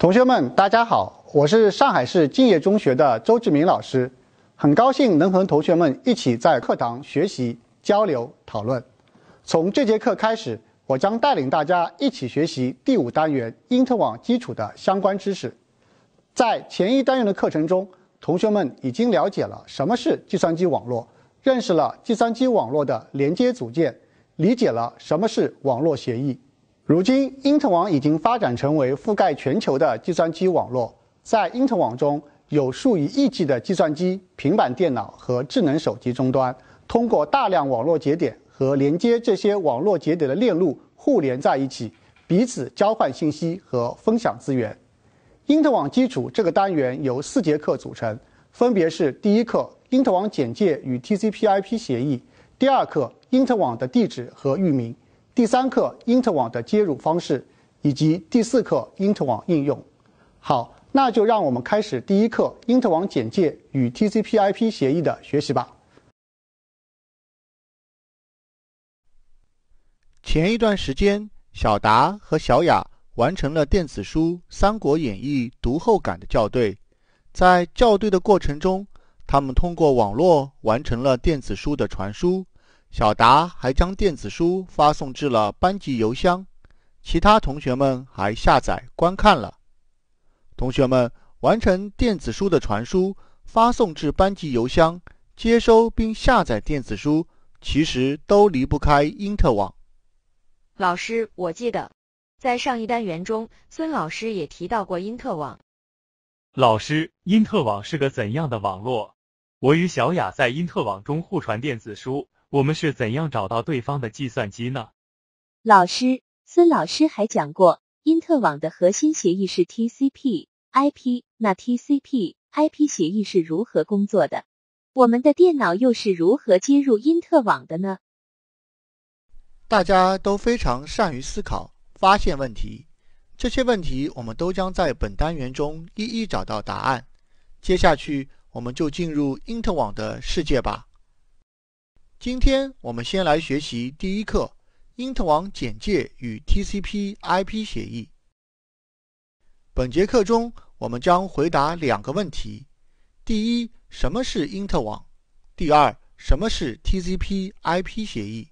同学们，大家好！我是上海市敬业中学的周志明老师，很高兴能和同学们一起在课堂学习、交流、讨论。从这节课开始，我将带领大家一起学习第五单元“因特网基础”的相关知识。在前一单元的课程中，同学们已经了解了什么是计算机网络，认识了计算机网络的连接组件，理解了什么是网络协议。如今，因特网已经发展成为覆盖全球的计算机网络。在因特网中，有数以亿计的计算机、平板电脑和智能手机终端，通过大量网络节点和连接这些网络节点的链路互联在一起，彼此交换信息和分享资源。因特网基础这个单元由四节课组成，分别是：第一课因特网简介与 TCP/IP 协议；第二课因特网的地址和域名。第三课，因特网的接入方式，以及第四课，因特网应用。好，那就让我们开始第一课，因特网简介与 TCP/IP 协议的学习吧。前一段时间，小达和小雅完成了电子书《三国演义》读后感的校对，在校对的过程中，他们通过网络完成了电子书的传输。小达还将电子书发送至了班级邮箱，其他同学们还下载观看了。同学们完成电子书的传输、发送至班级邮箱、接收并下载电子书，其实都离不开因特网。老师，我记得在上一单元中，孙老师也提到过因特网。老师，因特网是个怎样的网络？我与小雅在因特网中互传电子书。我们是怎样找到对方的计算机呢？老师，孙老师还讲过，因特网的核心协议是 TCP/IP。那 TCP/IP 协议是如何工作的？我们的电脑又是如何接入因特网的呢？大家都非常善于思考，发现问题。这些问题，我们都将在本单元中一一找到答案。接下去，我们就进入因特网的世界吧。今天我们先来学习第一课：因特网简介与 TCP/IP 协议。本节课中，我们将回答两个问题：第一，什么是因特网；第二，什么是 TCP/IP 协议。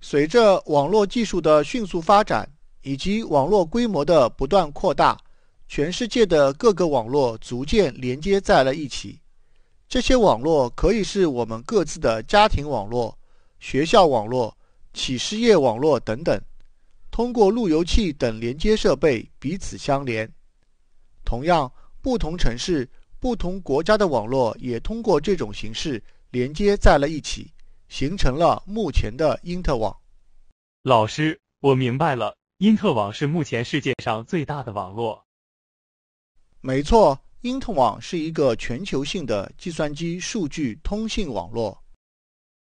随着网络技术的迅速发展以及网络规模的不断扩大。全世界的各个网络逐渐连接在了一起，这些网络可以是我们各自的家庭网络、学校网络、企事业网络等等，通过路由器等连接设备彼此相连。同样，不同城市、不同国家的网络也通过这种形式连接在了一起，形成了目前的因特网。老师，我明白了，因特网是目前世界上最大的网络。没错，因特网是一个全球性的计算机数据通信网络。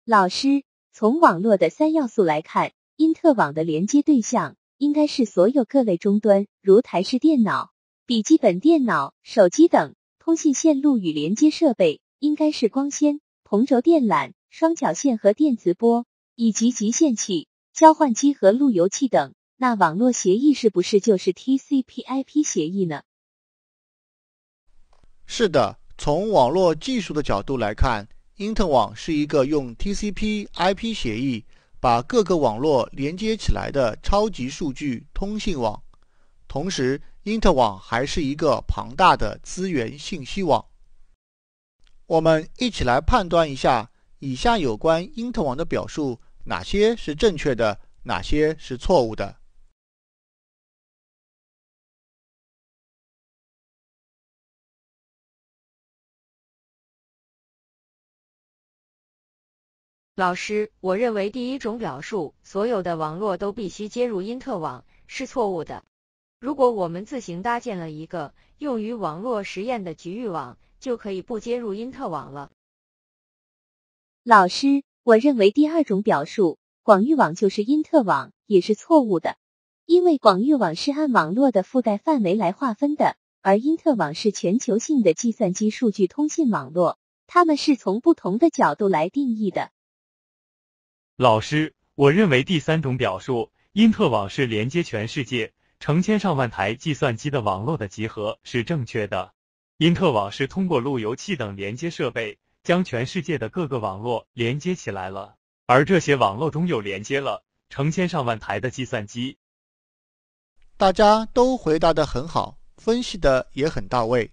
老师，从网络的三要素来看，因特网的连接对象应该是所有各类终端，如台式电脑、笔记本电脑、手机等；通信线路与连接设备应该是光纤、同轴电缆、双绞线和电磁波，以及集线器、交换机和路由器等。那网络协议是不是就是 TCP/IP 协议呢？是的，从网络技术的角度来看，因特网是一个用 TCP/IP 协议把各个网络连接起来的超级数据通信网。同时，因特网还是一个庞大的资源信息网。我们一起来判断一下以下有关因特网的表述哪些是正确的，哪些是错误的。老师，我认为第一种表述“所有的网络都必须接入因特网”是错误的。如果我们自行搭建了一个用于网络实验的局域网，就可以不接入因特网了。老师，我认为第二种表述“广域网就是因特网”也是错误的，因为广域网是按网络的覆盖范围来划分的，而因特网是全球性的计算机数据通信网络，它们是从不同的角度来定义的。老师，我认为第三种表述“因特网是连接全世界成千上万台计算机的网络的集合”是正确的。因特网是通过路由器等连接设备，将全世界的各个网络连接起来了，而这些网络中又连接了成千上万台的计算机。大家都回答的很好，分析的也很到位。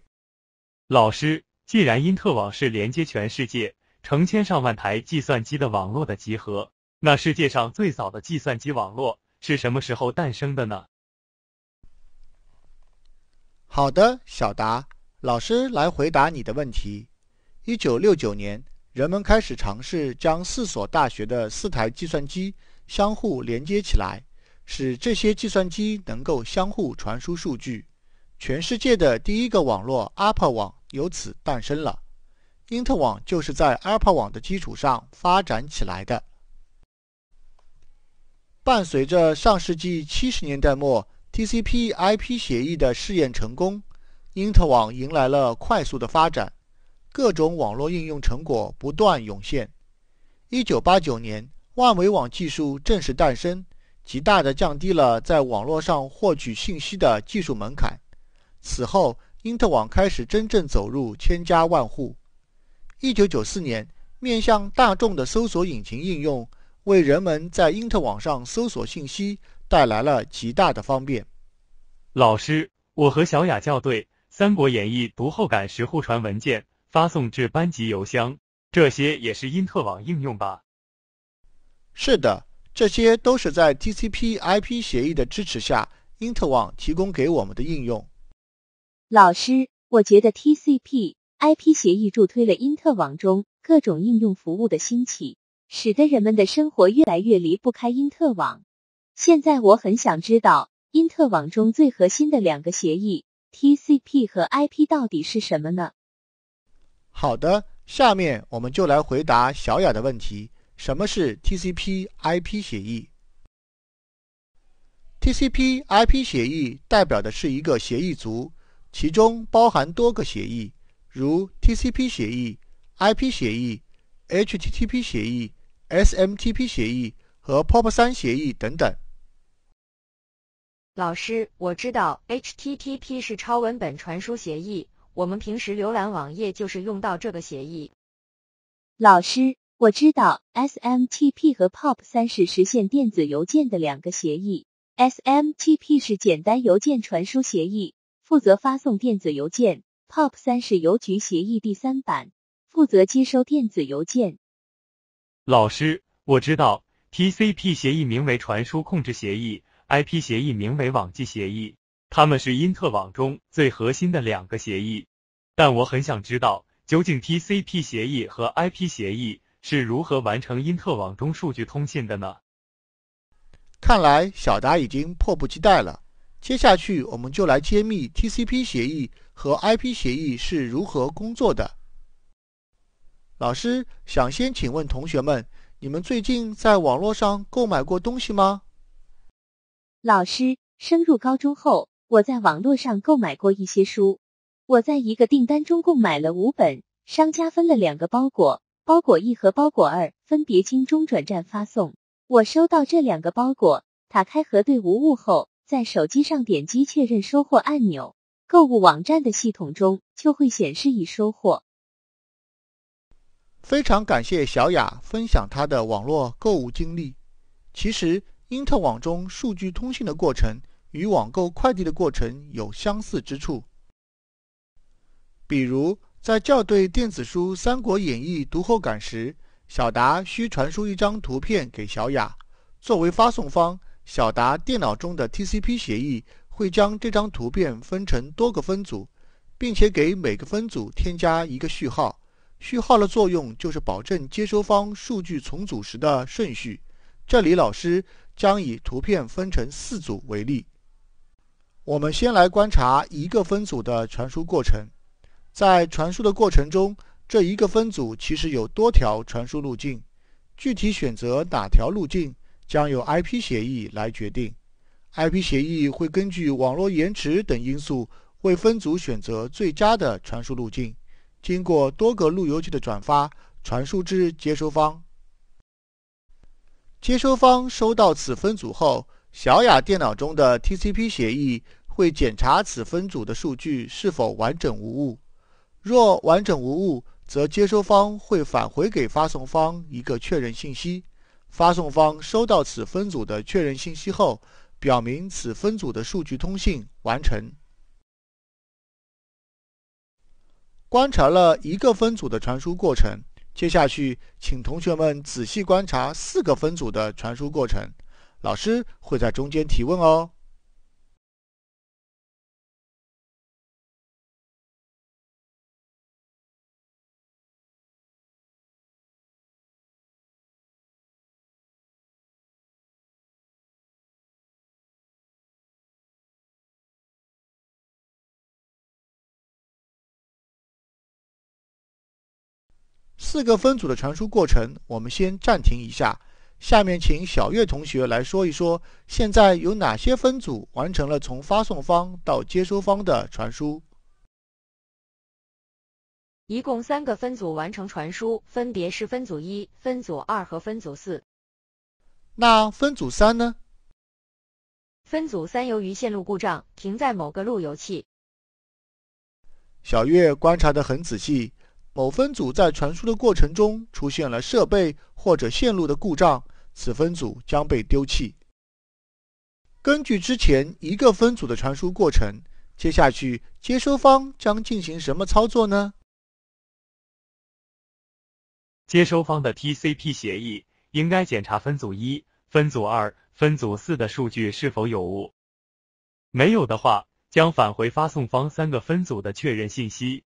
老师，既然因特网是连接全世界，成千上万台计算机的网络的集合。那世界上最早的计算机网络是什么时候诞生的呢？好的，小达老师来回答你的问题。一九六九年，人们开始尝试将四所大学的四台计算机相互连接起来，使这些计算机能够相互传输数据。全世界的第一个网络 a p p a e 由此诞生了。因特网就是在 a p p l e 网的基础上发展起来的。伴随着上世纪七十年代末 TCP/IP 协议的试验成功，因特网迎来了快速的发展，各种网络应用成果不断涌现。一九八九年，万维网技术正式诞生，极大的降低了在网络上获取信息的技术门槛。此后，因特网开始真正走入千家万户。一九九四年，面向大众的搜索引擎应用，为人们在因特网上搜索信息带来了极大的方便。老师，我和小雅校对《三国演义》读后感时互传文件，发送至班级邮箱，这些也是因特网应用吧？是的，这些都是在 TCP/IP 协议的支持下，因特网提供给我们的应用。老师，我觉得 TCP。IP 协议助推了因特网中各种应用服务的兴起，使得人们的生活越来越离不开因特网。现在我很想知道，因特网中最核心的两个协议 TCP 和 IP 到底是什么呢？好的，下面我们就来回答小雅的问题：什么是 TCP/IP 协议？TCP/IP 协议代表的是一个协议族，其中包含多个协议。如 TCP 协议、IP 协议、HTTP 协议、SMTP 协议和 POP3 协议等等。老师，我知道 HTTP 是超文本传输协议，我们平时浏览网页就是用到这个协议。老师，我知道 SMTP 和 POP3 是实现电子邮件的两个协议，SMTP 是简单邮件传输协议，负责发送电子邮件。POP 三是邮局协议第三版负责接收电子邮件。老师，我知道 TCP 协议名为传输控制协议，IP 协议名为网际协议，它们是因特网中最核心的两个协议。但我很想知道，究竟 TCP 协议和 IP 协议是如何完成因特网中数据通信的呢？看来小达已经迫不及待了。接下去，我们就来揭秘 TCP 协议。和 IP 协议是如何工作的？老师想先请问同学们：你们最近在网络上购买过东西吗？老师升入高中后，我在网络上购买过一些书。我在一个订单中共买了五本，商家分了两个包裹，包裹一和包裹二分别经中转站发送。我收到这两个包裹，打开核对无误后，在手机上点击确认收货按钮。购物网站的系统中就会显示已收货。非常感谢小雅分享她的网络购物经历。其实，因特网中数据通信的过程与网购快递的过程有相似之处。比如，在校对电子书《三国演义》读后感时，小达需传输一张图片给小雅。作为发送方，小达电脑中的 TCP 协议。会将这张图片分成多个分组，并且给每个分组添加一个序号。序号的作用就是保证接收方数据重组时的顺序。这里老师将以图片分成四组为例。我们先来观察一个分组的传输过程。在传输的过程中，这一个分组其实有多条传输路径，具体选择哪条路径将由 IP 协议来决定。IP 协议会根据网络延迟等因素为分组选择最佳的传输路径，经过多个路由器的转发，传输至接收方。接收方收到此分组后，小雅电脑中的 TCP 协议会检查此分组的数据是否完整无误。若完整无误，则接收方会返回给发送方一个确认信息。发送方收到此分组的确认信息后，表明此分组的数据通信完成。观察了一个分组的传输过程，接下去请同学们仔细观察四个分组的传输过程，老师会在中间提问哦。四个分组的传输过程，我们先暂停一下。下面请小月同学来说一说，现在有哪些分组完成了从发送方到接收方的传输？一共三个分组完成传输，分别是分组一、分组二和分组四。那分组三呢？分组三由于线路故障，停在某个路由器。小月观察的很仔细。某分组在传输的过程中出现了设备或者线路的故障，此分组将被丢弃。根据之前一个分组的传输过程，接下去接收方将进行什么操作呢？接收方的 TCP 协议应该检查分组一、分组二、分组四的数据是否有误，没有的话，将返回发送方三个分组的确认信息。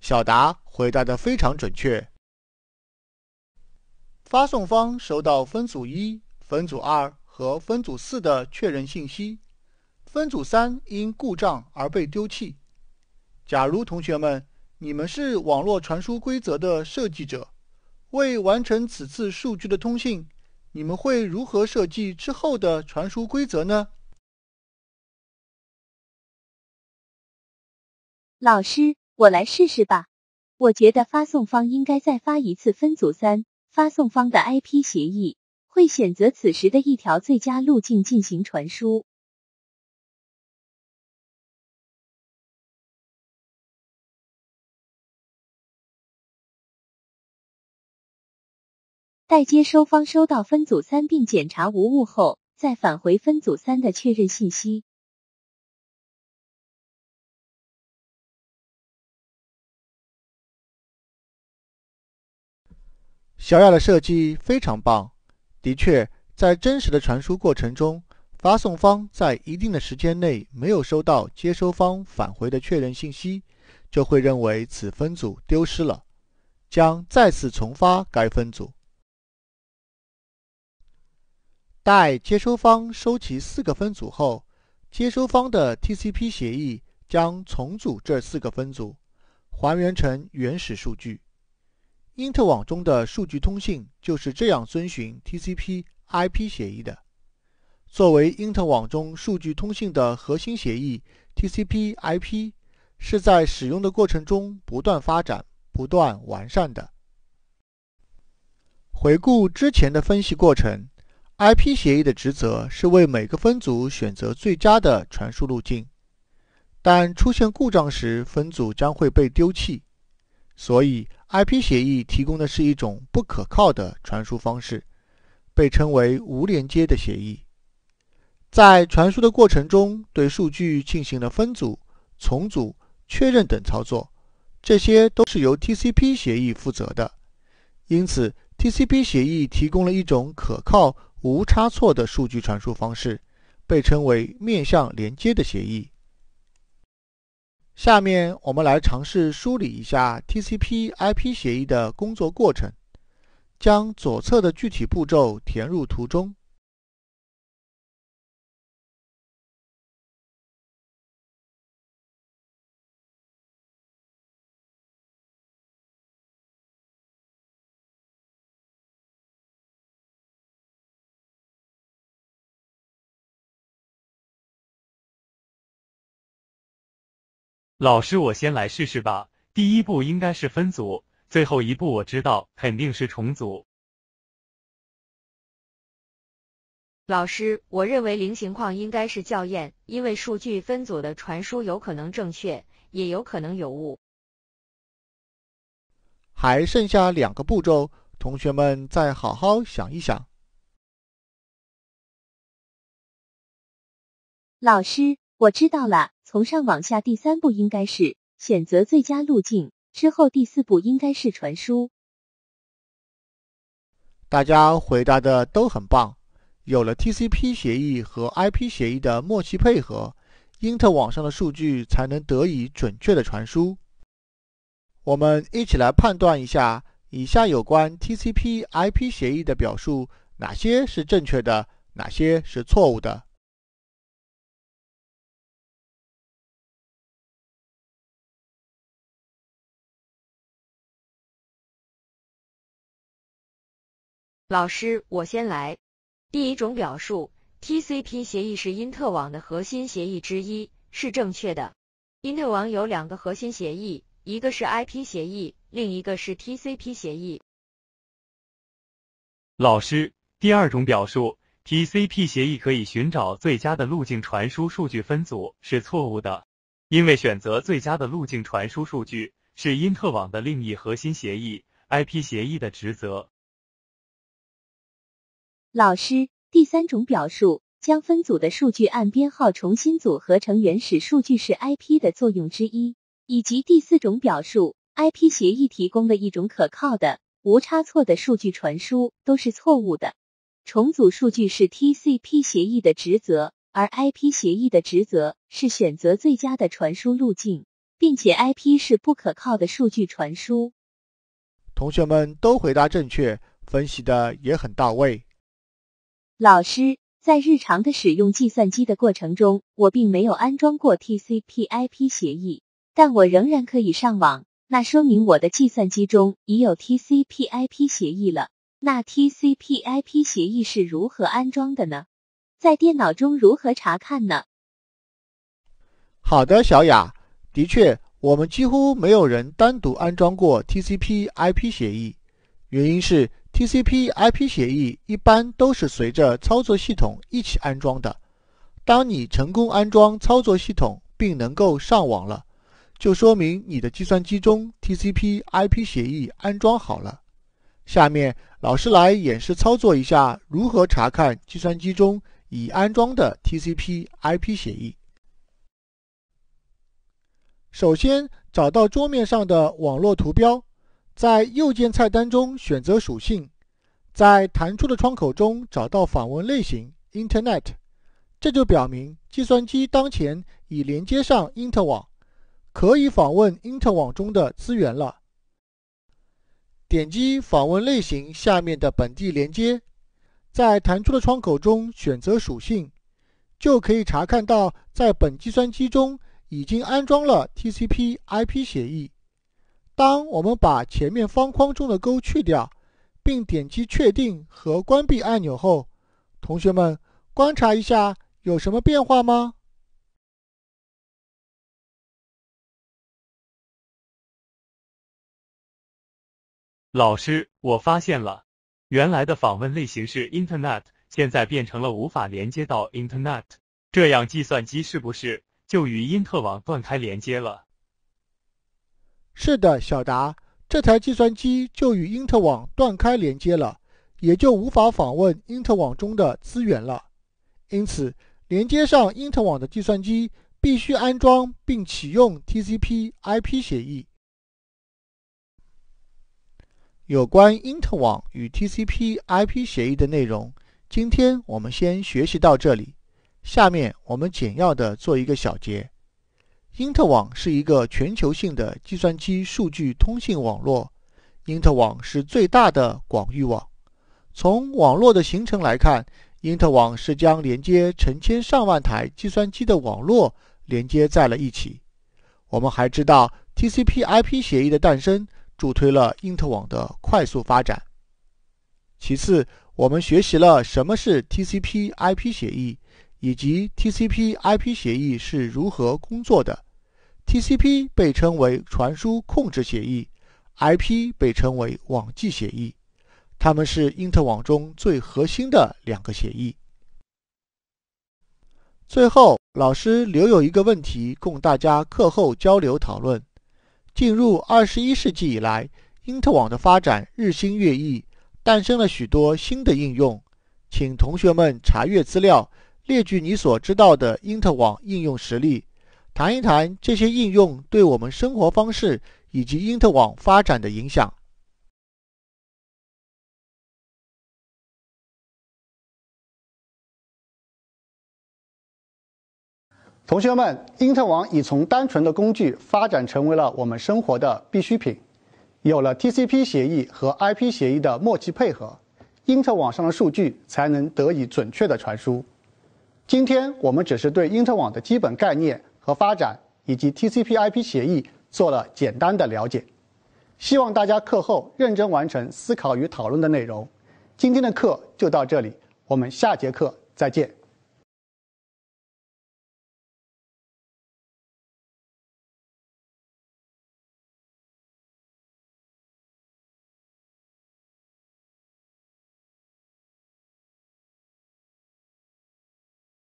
小达回答的非常准确。发送方收到分组一、分组二和分组四的确认信息，分组三因故障而被丢弃。假如同学们，你们是网络传输规则的设计者，为完成此次数据的通信，你们会如何设计之后的传输规则呢？老师。我来试试吧。我觉得发送方应该再发一次分组三。发送方的 IP 协议会选择此时的一条最佳路径进行传输。待接收方收到分组三并检查无误后，再返回分组三的确认信息。小雅的设计非常棒。的确，在真实的传输过程中，发送方在一定的时间内没有收到接收方返回的确认信息，就会认为此分组丢失了，将再次重发该分组。待接收方收齐四个分组后，接收方的 TCP 协议将重组这四个分组，还原成原始数据。因特网中的数据通信就是这样遵循 TCP/IP 协议的。作为因特网中数据通信的核心协议，TCP/IP 是在使用的过程中不断发展、不断完善的。回顾之前的分析过程，IP 协议的职责是为每个分组选择最佳的传输路径，但出现故障时，分组将会被丢弃，所以。IP 协议提供的是一种不可靠的传输方式，被称为无连接的协议。在传输的过程中，对数据进行了分组、重组、确认等操作，这些都是由 TCP 协议负责的。因此，TCP 协议提供了一种可靠、无差错的数据传输方式，被称为面向连接的协议。下面我们来尝试梳理一下 TCP/IP 协议的工作过程，将左侧的具体步骤填入图中。老师，我先来试试吧。第一步应该是分组，最后一步我知道，肯定是重组。老师，我认为零情况应该是校验，因为数据分组的传输有可能正确，也有可能有误。还剩下两个步骤，同学们再好好想一想。老师，我知道了。从上往下，第三步应该是选择最佳路径，之后第四步应该是传输。大家回答的都很棒。有了 TCP 协议和 IP 协议的默契配合，因特网上的数据才能得以准确的传输。我们一起来判断一下以下有关 TCP/IP 协议的表述，哪些是正确的，哪些是错误的。老师，我先来。第一种表述，TCP 协议是因特网的核心协议之一，是正确的。因特网有两个核心协议，一个是 IP 协议，另一个是 TCP 协议。老师，第二种表述，TCP 协议可以寻找最佳的路径传输数据分组是错误的，因为选择最佳的路径传输数据是因特网的另一核心协议 IP 协议的职责。老师，第三种表述将分组的数据按编号重新组合成原始数据是 IP 的作用之一，以及第四种表述 IP 协议提供的一种可靠的无差错的数据传输都是错误的。重组数据是 TCP 协议的职责，而 IP 协议的职责是选择最佳的传输路径，并且 IP 是不可靠的数据传输。同学们都回答正确，分析的也很到位。老师，在日常的使用计算机的过程中，我并没有安装过 TCP/IP 协议，但我仍然可以上网。那说明我的计算机中已有 TCP/IP 协议了。那 TCP/IP 协议是如何安装的呢？在电脑中如何查看呢？好的，小雅，的确，我们几乎没有人单独安装过 TCP/IP 协议，原因是。TCP/IP 协议一般都是随着操作系统一起安装的。当你成功安装操作系统并能够上网了，就说明你的计算机中 TCP/IP 协议安装好了。下面老师来演示操作一下如何查看计算机中已安装的 TCP/IP 协议。首先找到桌面上的网络图标。在右键菜单中选择属性，在弹出的窗口中找到访问类型 Internet，这就表明计算机当前已连接上 i n t e r 可以访问 i n t e r 中的资源了。点击访问类型下面的本地连接，在弹出的窗口中选择属性，就可以查看到在本计算机中已经安装了 TCP/IP 协议。当我们把前面方框中的勾去掉，并点击确定和关闭按钮后，同学们观察一下有什么变化吗？老师，我发现了，原来的访问类型是 Internet，现在变成了无法连接到 Internet，这样计算机是不是就与因特网断开连接了？是的，小达，这台计算机就与因特网断开连接了，也就无法访问因特网中的资源了。因此，连接上因特网的计算机必须安装并启用 TCP/IP 协议。有关因特网与 TCP/IP 协议的内容，今天我们先学习到这里。下面我们简要的做一个小结。因特网是一个全球性的计算机数据通信网络。因特网是最大的广域网。从网络的形成来看，因特网是将连接成千上万台计算机的网络连接在了一起。我们还知道，TCP/IP 协议的诞生助推了因特网的快速发展。其次，我们学习了什么是 TCP/IP 协议，以及 TCP/IP 协议是如何工作的。TCP 被称为传输控制协议，IP 被称为网际协议，它们是因特网中最核心的两个协议。最后，老师留有一个问题供大家课后交流讨论：进入二十一世纪以来，因特网的发展日新月异，诞生了许多新的应用。请同学们查阅资料，列举你所知道的因特网应用实例。谈一谈这些应用对我们生活方式以及因特网发展的影响。同学们，因特网已从单纯的工具发展成为了我们生活的必需品。有了 TCP 协议和 IP 协议的默契配合，因特网上的数据才能得以准确的传输。今天我们只是对因特网的基本概念。和发展以及 TCP/IP 协议做了简单的了解，希望大家课后认真完成思考与讨论的内容。今天的课就到这里，我们下节课再见。